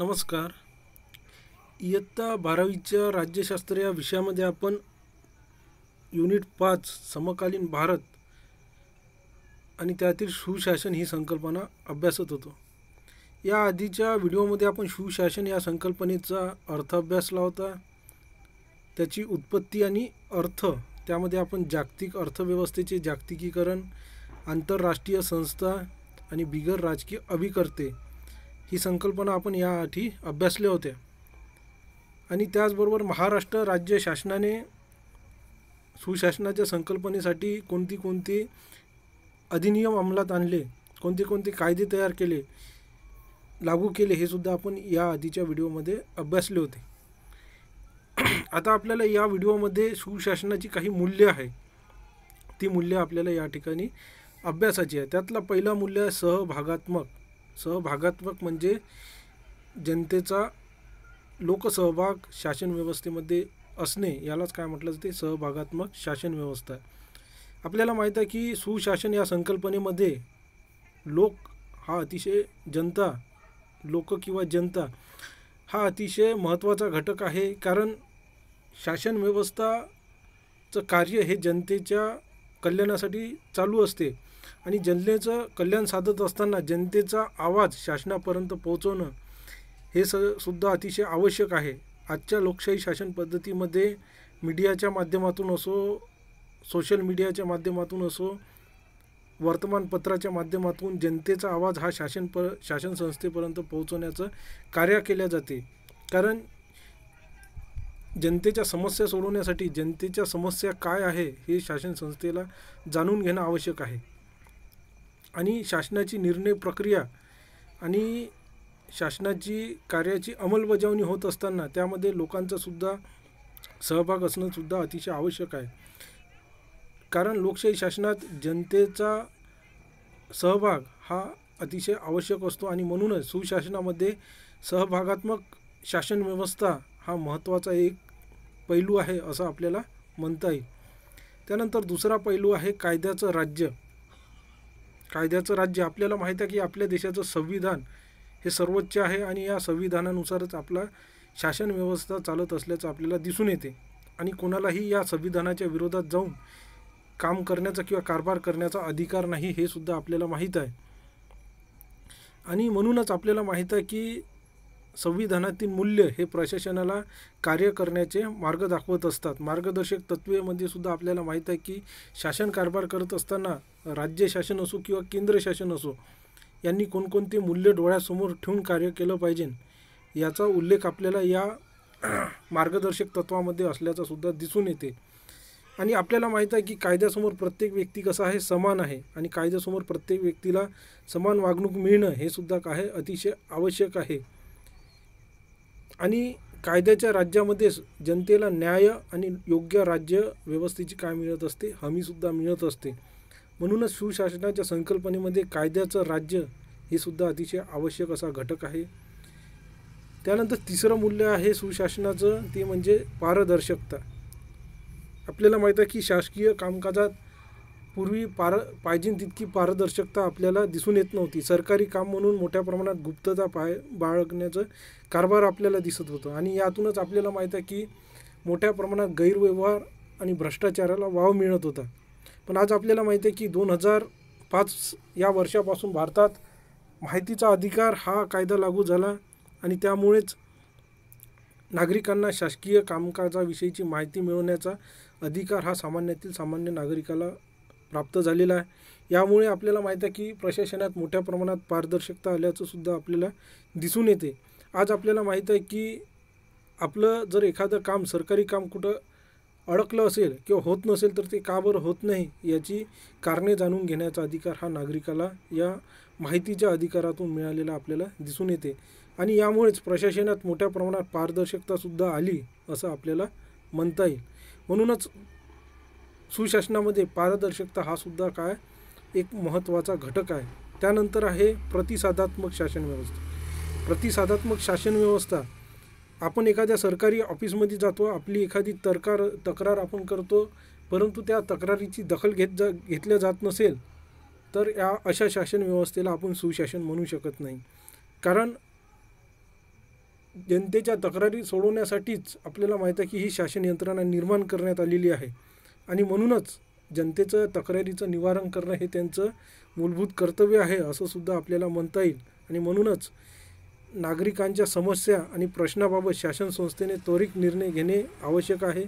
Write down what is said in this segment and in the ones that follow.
नमस्कार इयत्ता बारावीच्या राज्यशास्त्र या विषयामध्ये आपण युनिट पाच समकालीन भारत आणि त्यातील सुशासन ही संकल्पना अभ्यासत होतो या आधीच्या व्हिडिओमध्ये आपण सुशासन या संकल्पनेचा अर्थ अभ्यासला होता त्याची उत्पत्ती आणि अर्थ त्यामध्ये आपण जागतिक अर्थव्यवस्थेचे जागतिकीकरण आंतरराष्ट्रीय संस्था आणि बिगर राजकीय अभिकर्ते ही संकल्पना आपण याआधी अभ्यासल्या होत्या आणि त्याचबरोबर महाराष्ट्र राज्य शासनाने सुशासनाच्या संकल्पनेसाठी कोणती कोणते अधिनियम अंमलात आणले कोणते कोणते कायदे तयार केले लागू केले हे सुद्धा आपण या आधीच्या व्हिडिओमध्ये अभ्यासले होते आता आपल्याला या व्हिडिओमध्ये सुशासनाची काही मूल्य आहे ती मूल्य आपल्याला या ठिकाणी अभ्यासाची आहे त्यातला पहिला मूल्य आहे सहभागात्मक सहभागात्मक म्हणजे जनतेचा लोकसहभाग शासन व्यवस्थेमध्ये असणे यालाच काय म्हटलं जाते सहभागात्मक शासन व्यवस्था आपल्याला माहीत आहे की सुशासन या संकल्पनेमध्ये लोक हा अतिशय जनता लोक किंवा जनता हा अतिशय महत्त्वाचा घटक आहे कारण शासन व्यवस्थाचं कार्य हे जनतेच्या कल्याणासाठी चालू असते आणि जनतेचं कल्याण साधत असताना जनतेचा आवाज शासनापर्यंत पोहोचवणं हे स सुद्धा अतिशय आवश्यक आहे आजच्या लोकशाही शासन पद्धतीमध्ये मीडियाच्या माध्यमातून असो सोशल मीडियाच्या माध्यमातून असो वर्तमानपत्राच्या माध्यमातून जनतेचा आवाज हा शासन पर शासन संस्थेपर्यंत पोहोचवण्याचं कार्य केल्या जाते कारण जनतेच्या समस्या सोडवण्यासाठी जनतेच्या समस्या काय आहे हे शासन संस्थेला जाणून घेणं आवश्यक आहे आणि शासनाची निर्णय प्रक्रिया आणि शासनाची कार्याची अंमलबजावणी होत असताना त्यामध्ये लोकांचासुद्धा सहभाग असणंसुद्धा अतिशय आवश्यक आहे कारण लोकशाही शासनात जनतेचा सहभाग हा अतिशय आवश्यक असतो आणि म्हणूनच सुशासनामध्ये सहभागात्मक शासन व्यवस्था हा महत्त्वाचा एक पैलू आहे असं आपल्याला म्हणता येईल त्यानंतर दुसरा पैलू आहे कायद्याचं राज्य कायद्याचं राज्य आपल्याला माहीत आहे की आपल्या देशाचं संविधान हे सर्वोच्च आहे आणि या संविधानानुसारच आपला शासन व्यवस्था चालत असल्याचं आपल्याला दिसून येते आणि कोणालाही या संविधानाच्या विरोधात जाऊन काम करण्याचा किंवा कारभार करण्याचा अधिकार नाही हे सुद्धा आपल्याला माहीत आहे आणि म्हणूनच आपल्याला माहीत आहे की संविधानातील मूल्य हे प्रशासनाला कार्य करण्याचे मार्ग दाखवत असतात मार्गदर्शक तत्वेमध्ये सुद्धा आपल्याला माहीत आहे की शासन कारभार करत असताना राज्य शासन असो किंवा केंद्र शासन असो यांनी कोणकोणते मूल्य डोळ्यासमोर ठेवून कार्य केलं पाहिजे याचा उल्लेख आपल्याला या मार्गदर्शक तत्वामध्ये असल्याचा सुद्धा दिसून येते आणि आपल्याला माहीत आहे की कायद्यासमोर प्रत्येक व्यक्ती कसा आहे समान आहे आणि कायद्यासमोर प्रत्येक व्यक्तीला समान वागणूक मिळणं हे सुद्धा काय अतिशय आवश्यक आहे आणि कायद्याच्या राज्यामध्येच जनतेला न्याय आणि योग्य राज्य व्यवस्थेची काय मिळत असते हमीसुद्धा मिळत असते म्हणूनच सुशासनाच्या संकल्पनेमध्ये कायद्याचं राज्य हे सुद्धा अतिशय आवश्यक असा घटक आहे त्यानंतर तिसरं मूल्य आहे सुशासनाचं ते म्हणजे पारदर्शकता आपल्याला माहीत आहे की शासकीय कामकाजात पूर्वी पार पाहिजे तितकी पारदर्शकता आपल्याला दिसून येत नव्हती सरकारी काम म्हणून मोठ्या प्रमाणात गुप्तता पाय बाळगण्याचं कारभार आपल्याला दिसत होतं आणि यातूनच आपल्याला माहीत आहे की मोठ्या प्रमाणात गैरव्यवहार आणि भ्रष्टाचाराला वाव मिळत होता पण आज आपल्याला माहीत आहे की दोन हजार पाच या वर्षापासून भारतात माहितीचा अधिकार हा कायदा लागू झाला आणि त्यामुळेच नागरिकांना शासकीय कामकाजाविषयीची माहिती मिळवण्याचा अधिकार हा सामान्यातील सामान्य नागरिकाला प्राप्त झालेला आहे यामुळे आपल्याला माहीत आहे की प्रशासनात मोठ्या प्रमाणात पारदर्शकता आल्याचंसुद्धा आपल्याला दिसून येते आज आपल्याला माहीत आहे की आपलं जर एखादं काम सरकारी काम कुठं अडकलं असेल किंवा होत नसेल तर ते का बरं होत नाही याची कारणे जाणून घेण्याचा अधिकार हा नागरिकाला या माहितीच्या अधिकारातून मिळालेला आपल्याला दिसून येते आणि यामुळेच प्रशासनात मोठ्या प्रमाणात पारदर्शकतासुद्धा आली असं आपल्याला म्हणता येईल म्हणूनच सुशासनामध्ये पारदर्शकता हा सुद्धा काय एक महत्त्वाचा घटक आहे त्यानंतर आहे प्रतिसादात्मक शासन व्यवस्था प्रतिसादात्मक शासन व्यवस्था आपण एखाद्या सरकारी ऑफिसमध्ये जातो आपली एखादी तक्रार तक्रार आपण करतो परंतु त्या तक्रारीची दखल घेत जा घेतल्या जात नसेल तर या अशा शासन व्यवस्थेला आपण सुशासन म्हणू शकत नाही कारण जनतेच्या तक्रारी सोडवण्यासाठीच आपल्याला माहीत आहे की ही शासन यंत्रणा निर्माण करण्यात आलेली आहे आणि म्हणूनच जनतेचं तक्रारीचं निवारण करणं हे त्यांचं मूलभूत कर्तव्य आहे असं सुद्धा आपल्याला म्हणता येईल आणि म्हणूनच नागरिकांच्या समस्या आणि प्रश्नाबाबत शासन संस्थेने त्वरित निर्णय घेणे आवश्यक आहे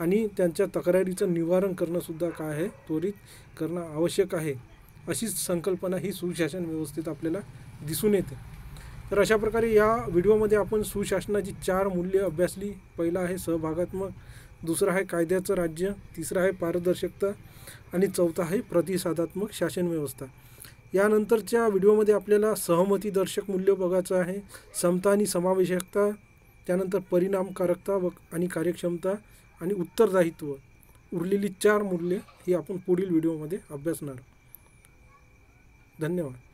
आणि त्यांच्या तक्रारीचं निवारण करणंसुद्धा काय आहे त्वरित करणं आवश्यक आहे अशीच संकल्पना ही सुशासन व्यवस्थेत आपल्याला दिसून येते तर अशा प्रकारे या व्हिडिओमध्ये आपण सुशासनाची चार मूल्ये अभ्यासली पहिला आहे सहभागात्मक दुसरं आहे कायद्याचं राज्य तिसरं आहे पारदर्शकता आणि चौथा आहे प्रतिसादात्मक शासन व्यवस्था यानंतरच्या व्हिडिओमध्ये आपल्याला सहमतीदर्शक मूल्य बघायचं आहे समता आणि समावेशकता त्यानंतर परिणामकारकता व आणि कार्यक्षमता आणि उत्तरदायित्व उरलेली चार मूल्ये ही आपण पुढील व्हिडिओमध्ये अभ्यासणार धन्यवाद